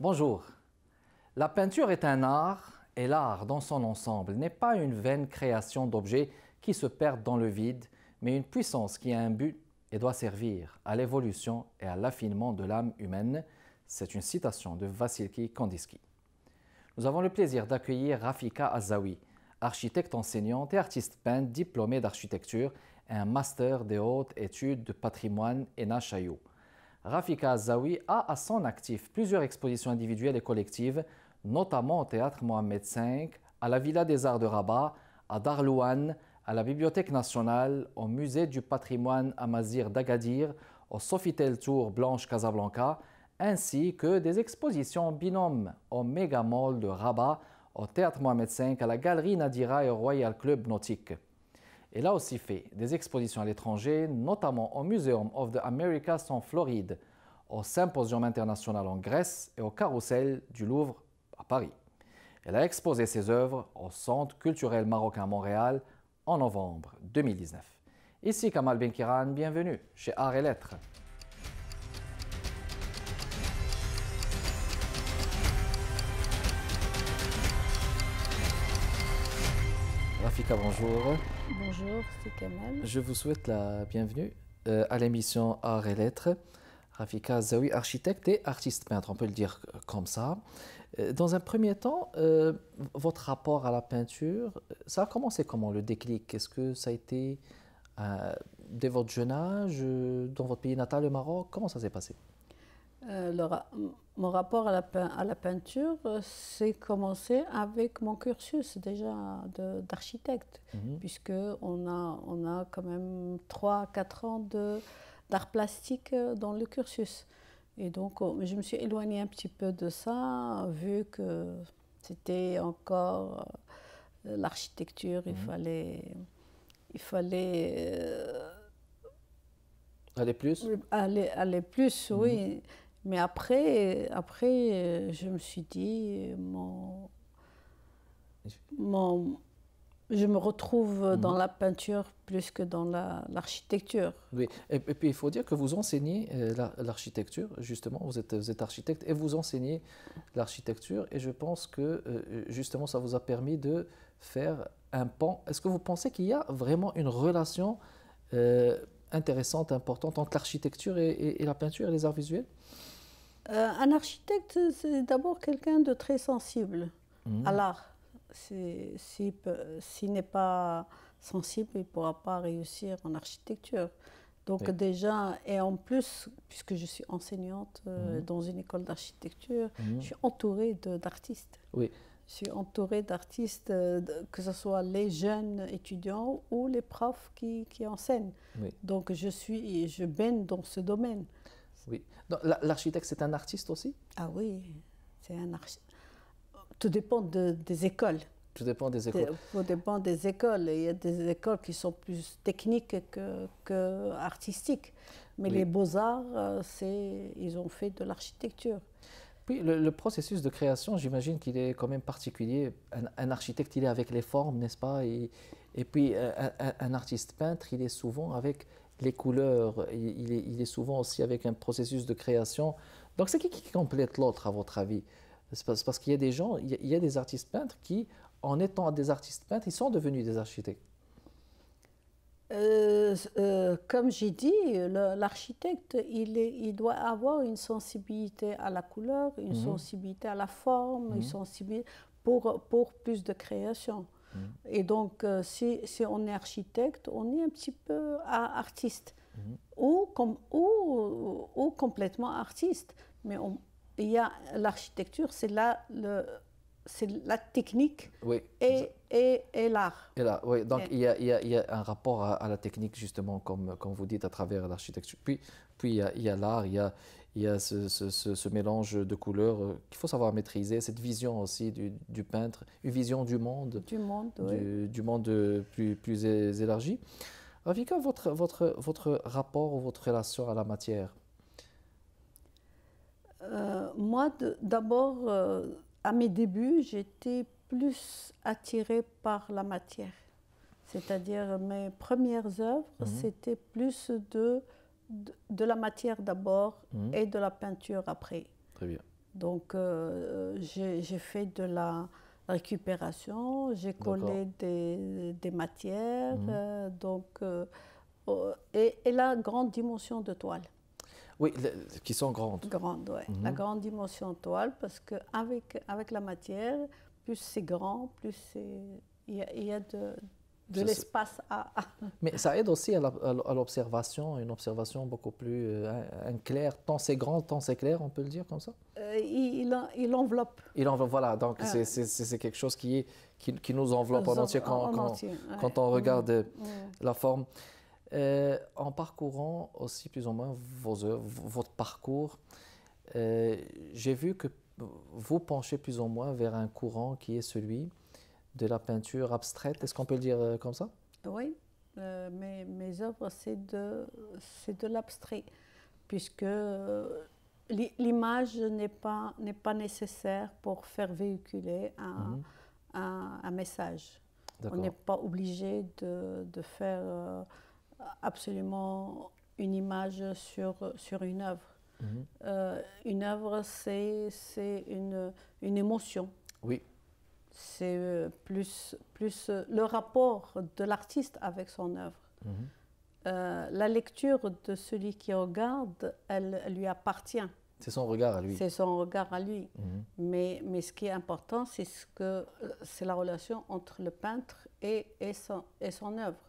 Bonjour. La peinture est un art et l'art dans son ensemble n'est pas une vaine création d'objets qui se perdent dans le vide, mais une puissance qui a un but et doit servir à l'évolution et à l'affinement de l'âme humaine. C'est une citation de Vassilky Kandinsky. Nous avons le plaisir d'accueillir Rafika Azawi, architecte enseignante et artiste peintre diplômée d'architecture et un master des hautes études de patrimoine et nashayou Rafika Azawi a à son actif plusieurs expositions individuelles et collectives, notamment au théâtre Mohamed V, à la Villa des Arts de Rabat, à Darlouane, à la Bibliothèque nationale, au Musée du patrimoine amazir d'Agadir, au Sofitel Tour Blanche Casablanca, ainsi que des expositions binômes binôme au Mega Mall de Rabat, au Théâtre Mohamed V, à la Galerie Nadira et au Royal Club Nautique. Elle a aussi fait des expositions à l'étranger, notamment au Museum of the Americas en Floride, au Symposium international en Grèce et au Carrousel du Louvre à Paris. Elle a exposé ses œuvres au Centre culturel marocain Montréal en novembre 2019. Ici Kamal Benkiran, bienvenue chez Arts et Lettres. Rafika, bonjour. Bonjour, c'est Kamal. Je vous souhaite la bienvenue euh, à l'émission Arts et Lettres. Rafika Zawi, architecte et artiste peintre, on peut le dire euh, comme ça. Euh, dans un premier temps, votre rapport à la peinture, ça a commencé comment le déclic Est-ce que ça a été dès votre jeune âge, dans votre pays natal, le Maroc Comment ça s'est passé euh, mon rapport à la, à la peinture, euh, c'est commencé avec mon cursus déjà d'architecte, puisqu'on mhm. puisque on a, on a quand même 3-4 ans d'art plastique euh, dans le cursus. Et donc, oh, je me suis éloignée un petit peu de ça, vu que c'était encore l'architecture, il mhm. fallait... Il fallait Aller plus Aller, aller plus, oui. Mhm. Mais après, après euh, je me suis dit, mon, je me retrouve dans mm-hmm. la peinture plus que dans l'architecture. oui, et, puis il faut dire que vous enseignez euh, l'architecture, justement, vous êtes, architecte et vous enseignez l'architecture, et je pense que euh, justement ça vous a permis de faire un pan. Est-ce que vous pensez qu'il y a vraiment une relation intéressante, importante entre l'architecture et, la peinture et les arts visuels euh, un architecte, c'est d'abord quelqu'un de très sensible mmh. à l'art. S'il si, n'est pas sensible, il ne pourra pas réussir en architecture. Donc déjà, et en plus, puisque je suis enseignante euh, mmh. dans une école d'architecture, mmh. je suis entourée d'artistes. Je suis entourée d'artistes, que ce soit les jeunes étudiants ou les profs qui, enseignent. Donc je, suis, je baigne dans ce domaine. Oui. L'architecte, c'est un artiste aussi Ah oui, c'est un architecte. Tout dépend de, des écoles. Tout dépend des écoles. Tout dépend des écoles. Il y a des écoles qui sont plus techniques que, que artistiques. Mais les beaux-arts, euh, c'est, ils ont fait de l'architecture. Puis le, processus de création, j'imagine qu'il est quand même particulier. Un, architecte, il est avec les formes, n'est-ce pas et, puis un, artiste peintre, il est souvent avec les couleurs, il est, souvent aussi avec un processus de création. Donc c'est qui qui complète l'autre à votre avis C'est parce, qu'il y a des gens, il y a, des artistes peintres qui, en étant des artistes peintres, ils sont devenus des architectes. Euh, euh, comme j'ai dit, l'architecte, il, doit avoir une sensibilité à la couleur, une mhm. sensibilité à la forme, une mhm. sensibilité pour plus de création. Mm-hmm. Et donc, euh, si, on est architecte, on est un petit peu artiste, mm-hmm. ou, comme ou, ou, complètement artiste. Mais il y a l'architecture, c'est là le c'est la technique et, et, et l'art. Et là, oui. Donc, il y, a, y a, y a, un rapport à, la technique, justement, comme, comme vous dites, à travers l'architecture. Puis, puis il y a l'art, il y a, il y a ce, ce, mélange de couleurs euh, qu'il faut savoir maîtriser, cette vision aussi du, du peintre, une vision du monde, du monde, du, monde euh, plus, plus élargi. Ravika, votre, votre, votre rapport ou votre relation à la matière euh, Moi, d'abord, à mes débuts, j'étais plus attirée par la matière. C'est-à-dire, mes premières œuvres, mhm. c'était plus de de, la matière d'abord mhm. et de la peinture après. Donc, euh, j'ai fait de la récupération, j'ai collé des, matières, mhm. euh, donc, euh, et, la grande dimension de toile. Oui, qui sont grandes. Mhm. La grande dimension de toile, parce qu'avec avec la matière, plus c'est grand, plus il y a, de, de l'espace à. Mais ça aide aussi à l'observation, une observation beaucoup plus euh, claire. Tant c'est grand, tant c'est clair, on peut le dire comme ça euh, il, il, enveloppe. Il enveloppe, voilà. Donc ah. c'est quelque chose qui, qui, nous enveloppe en, entier quand, on mm-hmm. regarde euh, mm-hmm. la forme. en parcourant aussi plus ou moins vos votre parcours, j'ai vu que vous penchez plus ou moins vers un courant qui est celui de la peinture abstraite, est-ce qu'on peut le dire euh, comme ça Oui, euh, mes, mes, œuvres, c'est de, de l'abstrait, puisque euh, l'image n'est pas, pas nécessaire pour faire véhiculer un, mhm. message. On n'est pas obligé de, faire euh, absolument une image sur, sur une œuvre. Mhm. une œuvre, c'est une, une émotion. Oui c'est euh, plus, plus euh, le rapport de l'artiste avec son œuvre. Mhm. Euh, la lecture de celui qui regarde, elle, lui appartient. C'est son regard à lui. C'est son regard à lui. Mhm. mais, mais ce qui est important, c'est la relation entre le peintre et, et, son, et œuvre.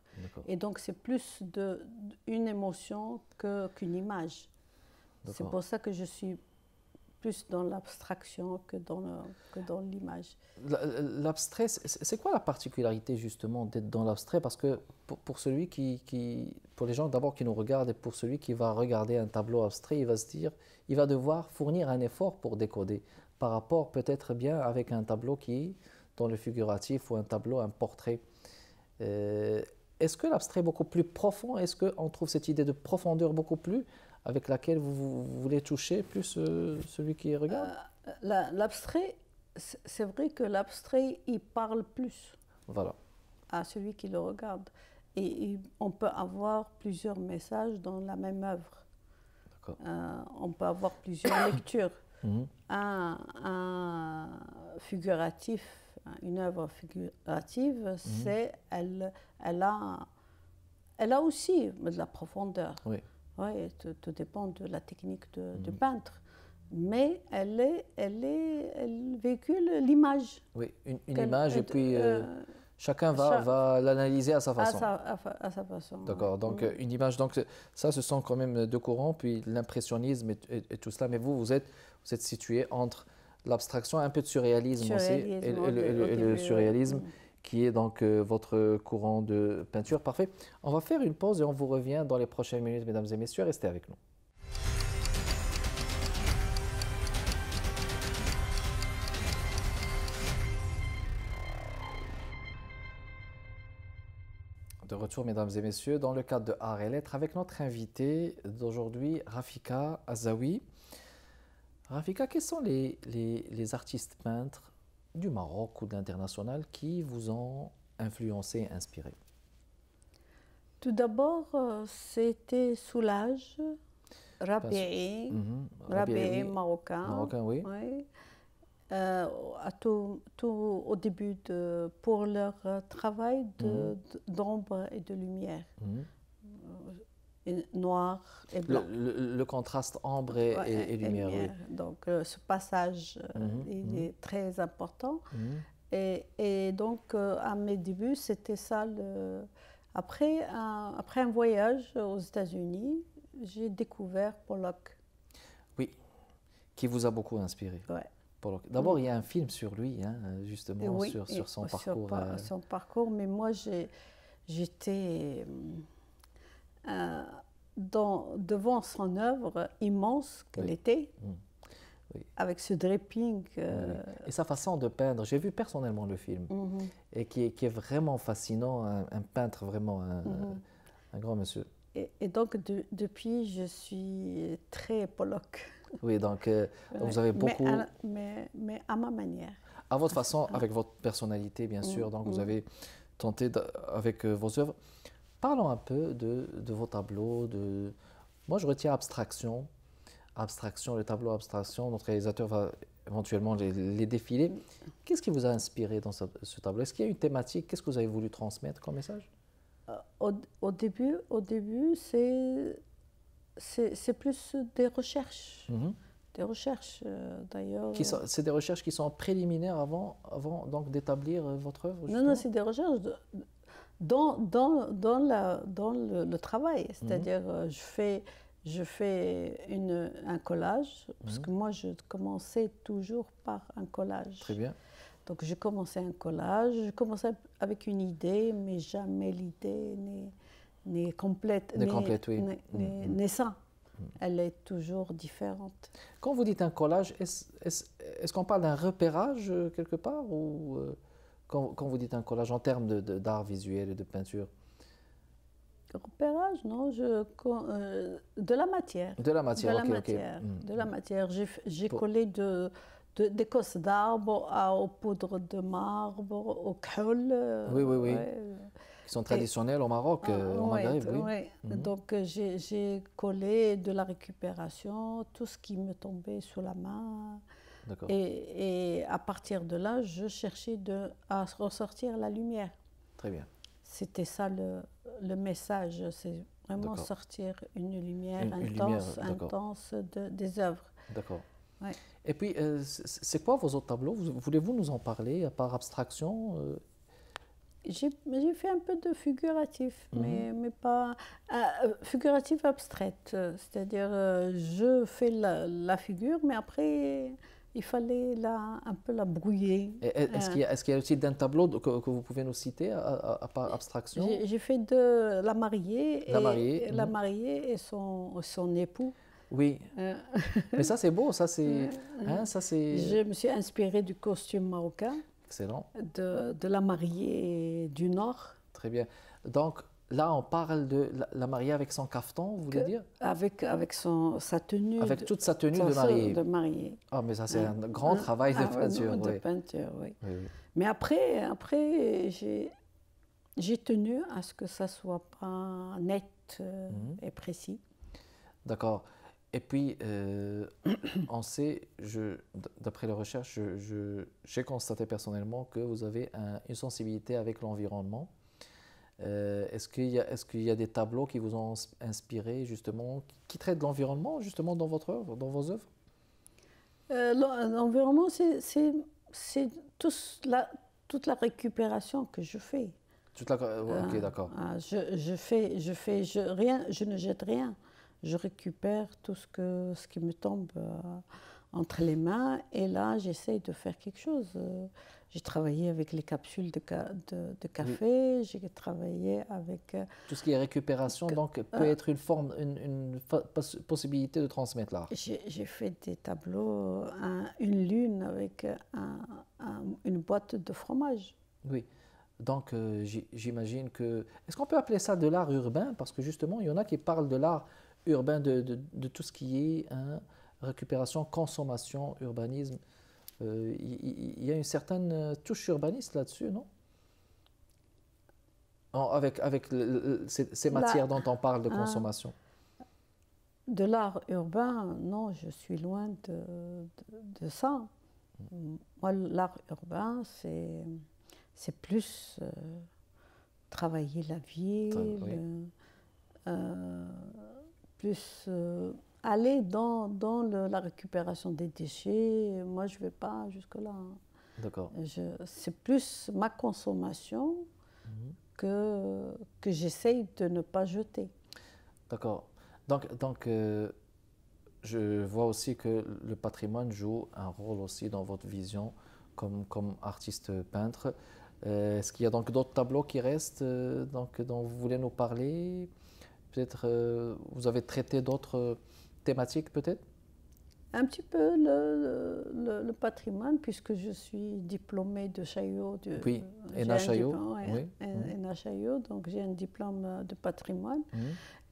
Et donc c'est plus de, une émotion qu'une image. C'est pour ça que je suis plus dans l'abstraction que dans l'image. L'abstrait, c'est quoi la particularité justement d'être dans l'abstrait Parce que pour, celui qui, qui, pour les gens d'abord qui nous regardent et pour celui qui va regarder un tableau abstrait, il va se dire, il va devoir fournir un effort pour décoder par rapport peut-être bien avec un tableau qui dans le figuratif ou un tableau, un portrait. Euh, est-ce que l'abstrait est beaucoup plus profond Est-ce qu'on trouve cette idée de profondeur beaucoup plus avec laquelle vous, voulez toucher plus euh, celui qui regarde euh, L'abstrait, c'est vrai que l'abstrait, il parle plus voilà. à celui qui le regarde. Et, on peut avoir plusieurs messages dans la même œuvre. Euh, on peut avoir plusieurs lectures. Mhm. Un, figuratif, une œuvre figurative, mhm. c'est elle, elle, a, elle a aussi de la profondeur. Oui. Oui, tout, dépend de la technique de, du mm. peintre. Mais elle, est, elle, est, elle véhicule l'image. Oui, une, image, et puis euh, euh, chacun va, va l'analyser à sa façon. À sa, façon. D'accord, donc mm. euh, une image. Donc ça, ce sont quand même deux courants, puis l'impressionnisme et, tout cela. Mais vous, vous êtes, vous êtes situé entre l'abstraction, un peu de surréalisme, aussi, et, le, surréalisme. Mm qui est donc euh, votre courant de peinture. Parfait. On va faire une pause et on vous revient dans les prochaines minutes, mesdames et messieurs. Restez avec nous. de retour, mesdames et messieurs, dans le cadre de Art et Lettres, avec notre invité d'aujourd'hui, Rafika Azawi. Rafika, quels sont les artistes peintres du Maroc ou de l'international qui vous ont influencé, inspiré Tout d'abord, euh, c'était Soulage, Rabéé, mm marocain. Euh, à tout, au début pour leur euh, travail mhm. d'ombre et de lumière. Mhm noir et blanc. Le, contraste ambre et, lumière. Donc euh, ce passage, euh, mhm, il est mhm. très important. Mhm. Et, et, donc euh, à mes débuts, c'était ça. Le... Après, un, après un voyage aux États-Unis, j'ai découvert Pollock. Oui, qui vous a beaucoup inspiré. Ouais. D'abord, il y a un film sur lui, hein, justement, sur, sur, son parcours. Sur, son parcours, mais moi, j'étais euh, dans, devant son œuvre immense qu'elle était, mmh. avec ce draping. Euh, et sa façon de peindre. J'ai vu personnellement le film, mmh. et qui est, vraiment fascinant, un, peintre vraiment, mmh. un, grand monsieur. Et, donc, depuis, je suis très Pollock. Oui, donc, euh, vous avez beaucoup. Mais à, mais à, ma manière. À votre façon, ah. avec votre personnalité, bien sûr. Donc, vous avez tenté, avec vos œuvres, Parlons un peu de, vos tableaux. Moi, je retiens abstraction. Abstraction, le tableau abstraction. Notre réalisateur va éventuellement les, défiler. Qu'est-ce qui vous a inspiré dans ce, tableau Est-ce qu'il y a une thématique Qu'est-ce que vous avez voulu transmettre comme message euh, au, début, au début c'est, c'est, plus des recherches. Mm-hmm. Des recherches, euh, d'ailleurs. Euh, c'est des recherches qui sont préliminaires avant, avant donc, d'établir votre œuvre Non, non, c'est des recherches dans, dans, dans, la, dans le, travail. Mhm. C'est-à-dire, euh, je fais, je fais une, un collage, parce mhm. que moi, je commençais toujours par un collage. Très bien. Donc, je commençais un collage, je commençais avec une idée, mais jamais l'idée n'est complète. N'est complète, oui. N'est mhm. ça. Elle est toujours différente. Quand vous dites un collage, est-ce est qu'on parle d'un repérage euh, quelque part ou... Euh, quand, vous dites un collage en termes d'art visuel et de peinture Repérage, non, euh, de la matière. De la matière, de la matière. Hmm. De la matière. J'ai collé des cosses d'arbres aux poudres de marbre, au colles. Euh, oui, oui, oui. Qui sont traditionnelles au Maroc, ah, euh, au oui, Maghreb, oui. Hmm. Donc j'ai collé de la récupération, tout ce qui me tombait sous la main. Et, à partir de là, je cherchais de, à ressortir la lumière. Très bien. C'était ça le, message, c'est vraiment sortir une lumière intense, intense de, des œuvres. D'accord. Et puis, euh, c'est quoi vos autres tableaux Voulez-vous nous en parler, par abstraction euh? J'ai fait un peu de figuratif, mhm. mais, mais, pas. Euh, figuratif abstraite. C'est-à-dire, je fais la, la, figure, mais après, il fallait la, un peu la brouiller. Est-ce qu'il y, euh. y, a aussi d'un tableau que, vous pouvez nous citer, à, part abstraction J'ai fait de la mariée, et, la mhm. mariée et son, son époux. Oui. Euh. Mais ça, c'est beau, ça, c'est. Hein, Je me suis inspirée du costume marocain. Excellent. De, de la mariée du Nord. Très bien. Donc, Là, on parle de la mariée avec son caftan, vous voulez dire Avec, avec son, sa tenue. Avec toute sa tenue de, mariée. Ah, mais ça, c'est hein un grand hein travail de ah, peinture. peinture, oui. Mais après, après j'ai tenu à ce que ça soit pas net euh, mhm. et précis. D'accord. Et puis, euh, on sait, d'après les recherches, j'ai constaté personnellement que vous avez une sensibilité avec l'environnement. Euh, est-ce qu'il y, a des tableaux qui vous ont inspiré, justement, qui, traitent de l'environnement, justement, dans votre dans vos œuvres euh, L'environnement, c'est tout toute la récupération que je fais. Euh, ok, d'accord. Je, fais, je fais rien, je ne jette rien. Je récupère tout ce, qui me tombe entre les mains. Et là, j'essaye de faire quelque chose. Euh, j'ai travaillé avec les capsules de, de, café, mm. j'ai travaillé avec... Euh, tout ce qui est récupération, donc, peut euh, être une forme, une, possibilité de transmettre l'art. J'ai fait des tableaux, une lune avec une boîte de fromage. Oui. Donc, j'imagine que... Est-ce qu'on peut appeler ça de l'art urbain Parce que justement, il y en a qui parlent de l'art urbain, de, tout ce qui est... Hein, récupération, consommation, urbanisme. Euh, il y, a une certaine euh, touche urbaniste là-dessus, non Avec, avec ces, matières dont on parle de ah. consommation. de l'art urbain, non, je suis loin de, de, ça. Moi, l'art urbain, c'est, c'est plus euh, travailler la ville, plus aller dans, dans le, la récupération des déchets, moi je ne vais pas jusque-là. Hein. D'accord. C'est plus ma consommation mhm. que, que j'essaye de ne pas jeter. D'accord. Donc, donc euh, je vois aussi que le patrimoine joue un rôle aussi dans votre vision comme, comme artiste peintre. Euh, est-ce qu'il y a donc d'autres tableaux qui restent euh, donc, dont vous voulez nous parler Peut-être vous avez traité d'autres thématique peut-être Un petit peu le, patrimoine, puisque je suis diplômée de Chaillot. De, oui, donc j'ai un diplôme euh, de patrimoine.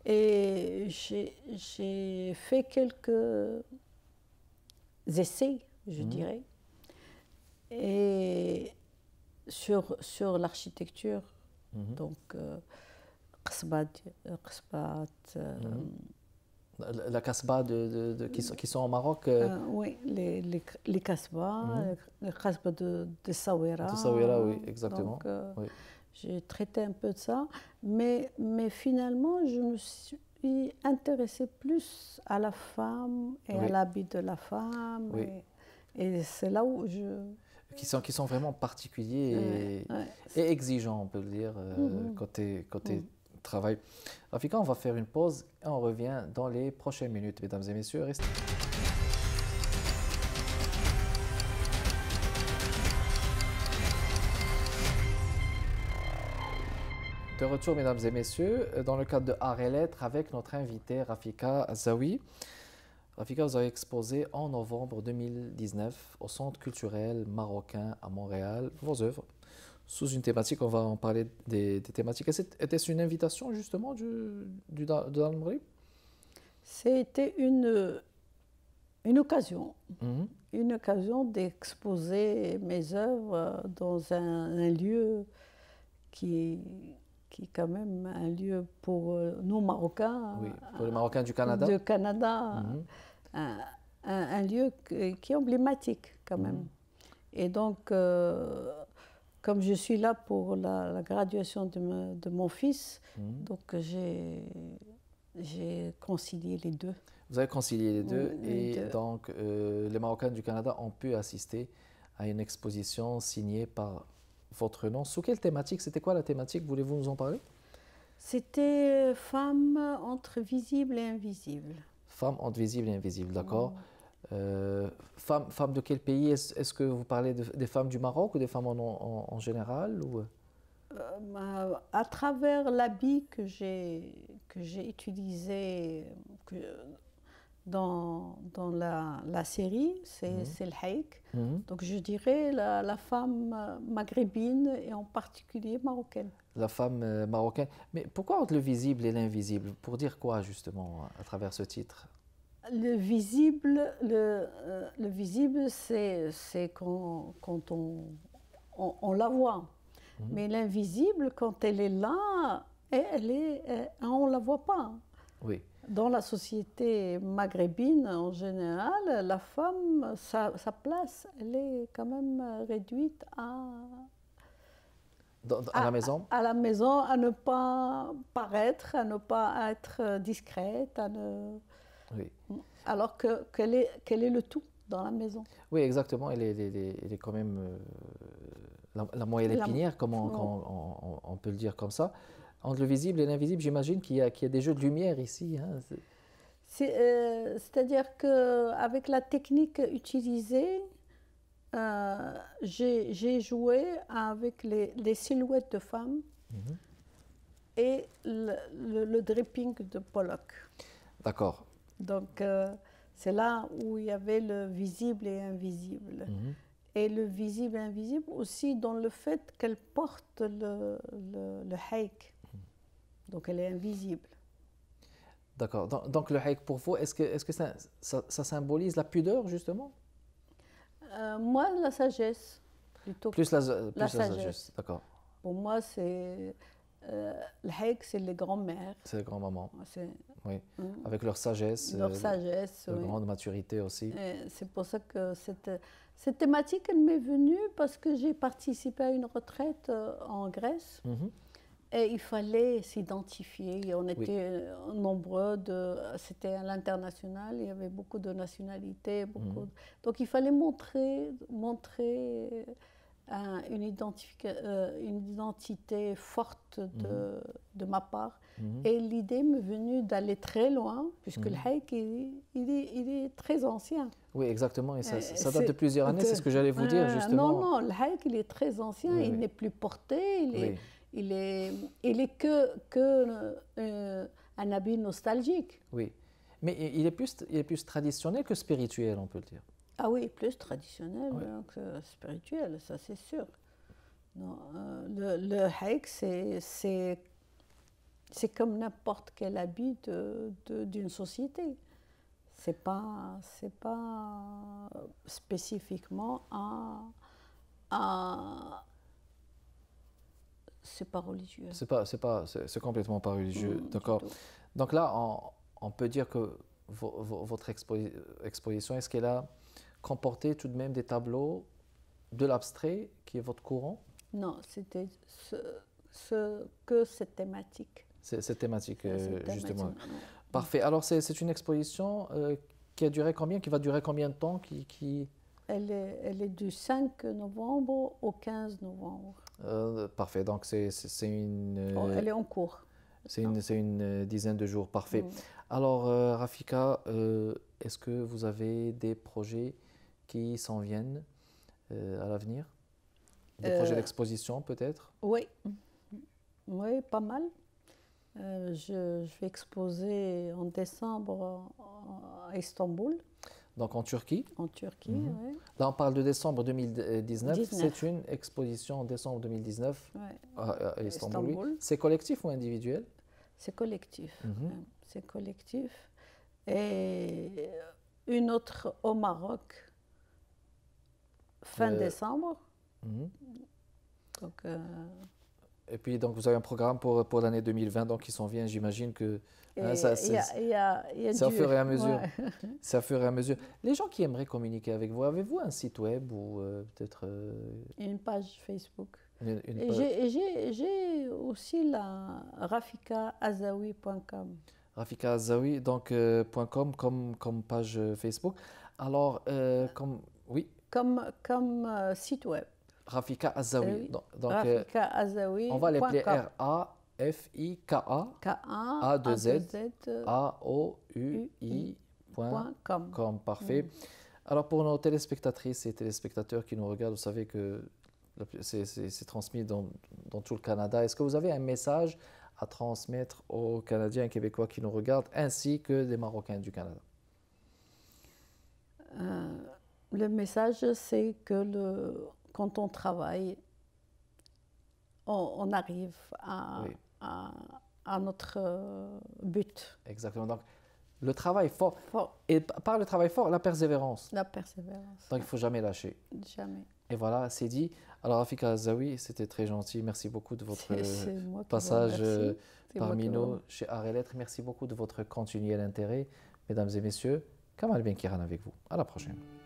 Et j'ai fait quelques essais, je dirais, et sur, sur l'architecture. Mhm. Donc, euh, euh mhm. La Casbah de, de, qui, sont, qui, sont, au Maroc euh, ah, Oui, les, les, les Casbahs, mhm. les Casbahs de, de Sawira. De Sawira, oui, exactement. Donc, euh, J'ai traité un peu de ça, mais, mais finalement, je me suis intéressée plus à la femme et à l'habit de la femme. Et, c'est là où je. Qui sont, qui sont vraiment particuliers et, exigeants, on peut le dire, côté, euh, mhm. côté travail. Rafika, on va faire une pause et on revient dans les prochaines minutes. Mesdames et messieurs, restez. De retour, mesdames et messieurs, dans le cadre de Art et Lettres avec notre invité Rafika Zawi. Rafika, vous avez exposé en novembre 2019 au Centre culturel marocain à Montréal vos œuvres sous une thématique, on va en parler des, thématiques. Était-ce une invitation justement du, de C'était une, une occasion, mhm. une occasion d'exposer mes œuvres dans un, lieu qui qui quand même un lieu pour euh, nous Marocains. pour les Marocains du Canada. Du Canada, mhm. un, lieu qui est emblématique quand mhm. même. Et donc, euh, comme je suis là pour la, graduation de, mon fils, mhm. donc j'ai concilié les deux. Vous avez concilié les deux et donc euh, les Marocains du Canada ont pu assister à une exposition signée par votre nom. Sous quelle thématique C'était quoi la thématique Voulez-vous nous en parler C'était euh, femmes entre visibles et invisibles. Femmes entre visibles et invisibles, d'accord. Mm. Euh, euh, femme de quel pays Est-ce que vous parlez des femmes du Maroc ou des femmes en, général ou... Euh, à travers l'habit que j'ai utilisé dans, la, série, c'est mhm. le haïk. Mhm. Donc je dirais la, femme euh, maghrébine et en particulier marocaine. La femme marocaine. Mais pourquoi entre le visible et l'invisible Pour dire quoi justement à travers ce titre le visible, le, euh, le visible c'est quand, quand on, on, la voit. Mhm. Mais l'invisible, quand elle est là, elle est, euh, on ne la voit pas. Oui. Dans la société maghrébine en général, la femme, sa, place, elle est quand même euh, réduite à, à, la maison à, à, la maison, à ne pas paraître, à ne pas être discrète, à ne... Alors que, quel, est, quel est le tout dans la maison Oui, exactement. Elle est, quand même euh, la, moyenne épinière, comme on, peut le dire comme ça. Entre le visible et l'invisible, j'imagine qu'il y, a des jeux de lumière ici. Hein, euh, c'est-à-dire que qu'avec la technique utilisée, euh, j'ai joué avec les, silhouettes de femmes mhm. et le, dripping de Pollock. D'accord. Donc, euh, c'est là où il y avait le visible et invisible. Mhm. Et le visible et invisible aussi dans le fait qu'elle porte le, le, haïk. Mhm. Donc, elle est invisible. D'accord. Donc, le haïk pour vous, est-ce que, est -ce que ça, ça, symbolise la pudeur, justement euh, Moi, la sagesse, plutôt. Plus la, plus la, sagesse. D'accord. Pour moi, c'est HEC, euh, c'est les grands-mères. C'est les grands-mamans. Oui. Mm. Avec leur sagesse. Leur euh, sagesse. Leur grande maturité aussi. C'est pour ça que cette, cette thématique, elle m'est venue parce que j'ai participé à une retraite euh, en Grèce. Mhm. Et il fallait s'identifier. On était nombreux, c'était à l'international, il y avait beaucoup de nationalités. Beaucoup mhm. donc il fallait montrer, montrer euh, une, identité forte de, mhm. ma part. Mhm. Et l'idée m'est venue d'aller très loin, puisque mhm. le haïk, il, est, très ancien. Oui, exactement, et ça, euh, ça date de plusieurs années, c'est ce que j'allais vous dire, euh, justement. Non, non, le haïk, il est très ancien, il n'est plus porté, il, n'est est, il, est, il est que, que un habit nostalgique. Oui, mais il est, plus, il est plus traditionnel que spirituel, on peut le dire. Ah oui, plus traditionnel hein, que spirituel, ça c'est sûr. Non, euh, le, le haïk, c'est comme n'importe quel habit d'une société. C'est pas, pas spécifiquement à, à, c'est pas religieux. C'est pas, c'est pas, c'est complètement pas religieux, d'accord. Donc là, on, peut dire que votre exposition, est-ce qu'elle a comportait tout de même des tableaux de l'abstrait, qui est votre courant Non, c'était ce, que cette thématique. Ah, euh, cette thématique, justement. Parfait. Alors, c'est une exposition euh, qui a duré combien Qui va durer combien de temps qui, Elle, est, elle, est, du 5 novembre au 15 novembre. Euh, parfait. Donc, c'est une. Oh, elle est en cours. C'est une, une, dizaine de jours. Parfait. Mm. Alors, Rafika, est-ce que vous avez des projets qui s'en viennent euh, à l'avenir Des euh, projets d'exposition peut-être Oui, oui, pas mal. Euh, je, vais exposer en décembre à Istanbul. Donc en Turquie En Turquie, mhm. oui. Là, on parle de décembre 2019. C'est une exposition en décembre 2019 à, Istanbul. C'est collectif ou individuel C'est collectif. Mhm. C'est collectif. Et une autre au Maroc, fin décembre. Mhm. Euh, et puis, donc, vous avez un programme pour, pour l'année 2020 donc, qui s'en vient, j'imagine que hein, ça, c'est au fur et à mesure. au fur et à mesure. Les gens qui aimeraient communiquer avec vous, avez-vous un site web ou euh, peut-être... Euh, une page Facebook. Une, J'ai aussi la rafikaazawi.com. Rafikaazawi, donc .com comme, comme page Facebook. Alors, comme... Oui comme, comme euh, site web. Rafika Azawi. Eh donc, euh, Rafika Azawi. On va l'appeler R-A-F-I-K-A. A, A, Z, A-O-U-I.com. Euh, Parfait. Mm. Alors, pour nos téléspectatrices et téléspectateurs qui nous regardent, vous savez que c'est transmis dans, dans, tout le Canada. Est-ce que vous avez un message à transmettre aux Canadiens et Québécois qui nous regardent, ainsi que des Marocains du Canada le message, c'est que quand on travaille, on, arrive à, notre euh, but. Exactement. Donc, le travail fort. Et par le travail fort, la persévérance. La persévérance. Donc, il ne faut jamais lâcher. Jamais. Et voilà, c'est dit. Alors, Afika Zawi, c'était très gentil. Merci beaucoup de votre passage euh, parmi nous chez Arts Merci beaucoup de votre continuel intérêt. Mesdames et messieurs, Kamal Benkiran avec vous. À la prochaine.